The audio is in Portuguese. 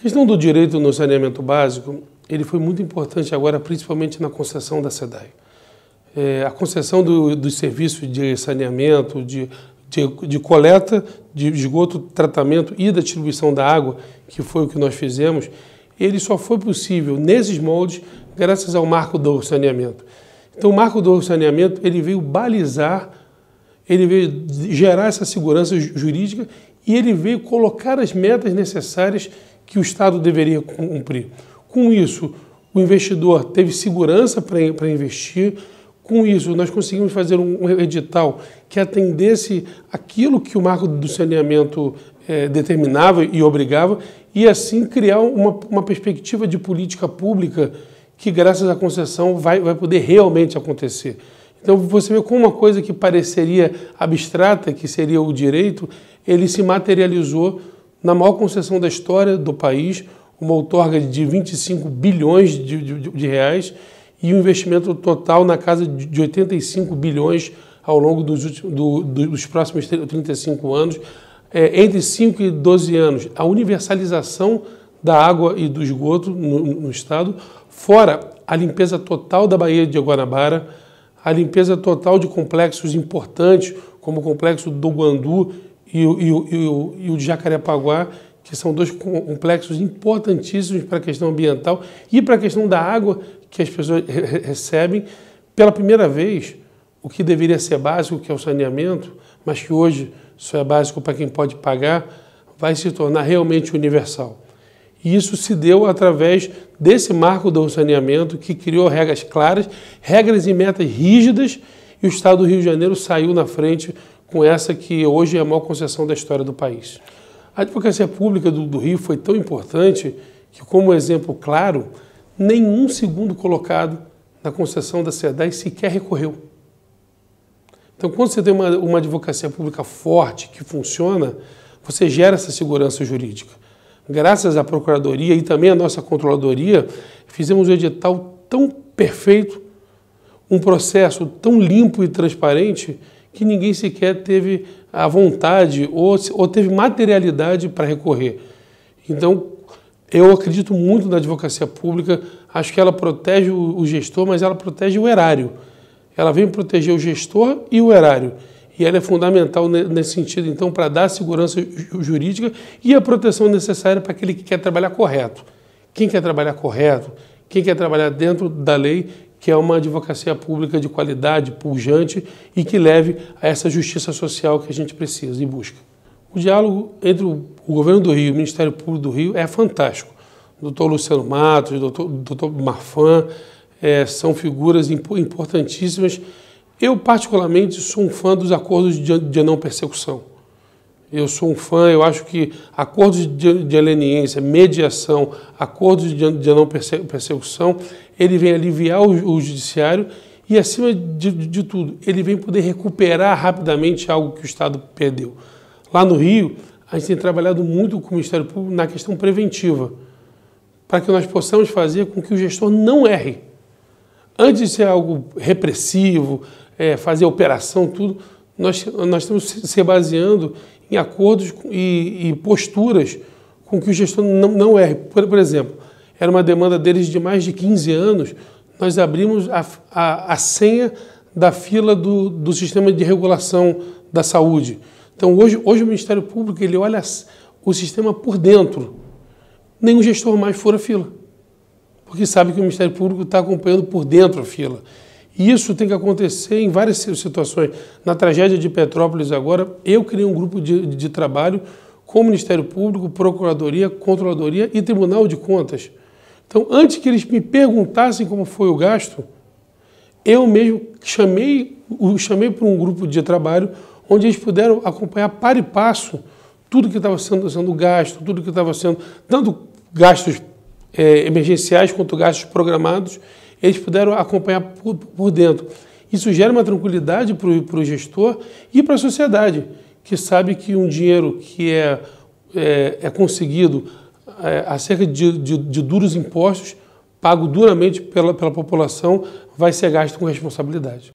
A questão do direito no saneamento básico, ele foi muito importante agora, principalmente na concessão da SEDAI. É, a concessão do, dos serviços de saneamento, de, de, de, coleta de esgoto, tratamento e da distribuição da água, que foi o que nós fizemos, ele só foi possível nesses moldes graças ao marco do saneamento. Então o marco do saneamento ele veio balizar, ele veio gerar essa segurança jurídica e ele veio colocar as metas necessárias que o Estado deveria cumprir. Com isso, o investidor teve segurança para investir. Com isso, nós conseguimos fazer um edital que atendesse aquilo que o marco do saneamento é, determinava e obrigava, e assim criar uma, uma, perspectiva de política pública que, graças à concessão, vai, vai poder realmente acontecer. Então você vê como uma coisa que pareceria abstrata, que seria o direito, ele se materializou na maior concessão da história do país, uma outorga de 25 bilhões de, de, de reais e um investimento total na casa de 85 bilhões ao longo dos, do, dos próximos 35 anos, é, entre 5 e 12 anos. A universalização da água e do esgoto no, no estado, fora a limpeza total da Baía de Guanabara, a limpeza total de complexos importantes, como o complexo do Guandu e o, e o, e o, e o de Jacarepaguá, que são dois complexos importantíssimos para a questão ambiental e para a questão da água que as pessoas re recebem. Pela primeira vez, o que deveria ser básico, que é o saneamento, mas que hoje só é básico para quem pode pagar, vai se tornar realmente universal. E isso se deu através desse marco do saneamento, que criou regras claras, regras e metas rígidas, e o Estado do Rio de Janeiro saiu na frente com essa que hoje é a maior concessão da história do país. A advocacia pública do, do Rio foi tão importante que, como exemplo claro, nenhum segundo colocado na concessão da CEDAI sequer recorreu. Então, quando você tem uma, uma advocacia pública forte, que funciona, você gera essa segurança jurídica. Graças à Procuradoria e também à nossa Controladoria, fizemos um edital tão perfeito, um processo tão limpo e transparente que ninguém sequer teve a vontade ou, ou teve materialidade para recorrer. Então, eu acredito muito na advocacia pública, acho que ela protege o gestor, mas ela protege o erário. Ela vem proteger o gestor e o erário. E ela é fundamental nesse sentido, então, para dar a segurança jurídica e a proteção necessária para aquele que quer trabalhar correto. Quem quer trabalhar correto, quem quer trabalhar dentro da lei que é uma advocacia pública de qualidade, pujante e que leve a essa justiça social que a gente precisa e busca. O diálogo entre o governo do Rio e o Ministério Público do Rio é fantástico. O doutor Luciano Matos, o doutor, doutor Marfan, é, são figuras importantíssimas. Eu, particularmente, sou um fã dos acordos de, de não persecução. Eu sou um fã, eu acho que acordos de, de mediação, acordos de, de não persecução, ele vem aliviar o, o judiciário e, acima de, de, tudo, ele vem poder recuperar rapidamente algo que o Estado perdeu. Lá no Rio, a gente tem trabalhado muito com o Ministério Público na questão preventiva, para que nós possamos fazer com que o gestor não erre. Antes de ser algo repressivo, é, fazer operação, tudo, nós, nós estamos se baseando em acordos e, e posturas com que o gestor não, não erre. Por, por, exemplo, era uma demanda deles de mais de 15 anos, nós abrimos a, a, a senha da fila do, do sistema de regulação da saúde. Então, hoje, hoje o Ministério Público ele olha o sistema por dentro. Nenhum gestor mais fura a fila, porque sabe que o Ministério Público está acompanhando por dentro a fila. E isso tem que acontecer em várias situações. Na tragédia de Petrópolis agora, eu criei um grupo de, de trabalho com o Ministério Público, Procuradoria, Controladoria e Tribunal de Contas. Então, antes que eles me perguntassem como foi o gasto, eu mesmo chamei, chamei para um grupo de trabalho onde eles puderam acompanhar para e passo tudo que estava sendo, sendo gasto, tudo que estava sendo, tanto gastos é, emergenciais quanto gastos programados, eles puderam acompanhar por, por dentro. Isso gera uma tranquilidade para o gestor e para a sociedade, que sabe que um dinheiro que é, é, é conseguido é, acerca de, de, de, duros impostos, pago duramente pela, pela população, vai ser gasto com responsabilidade.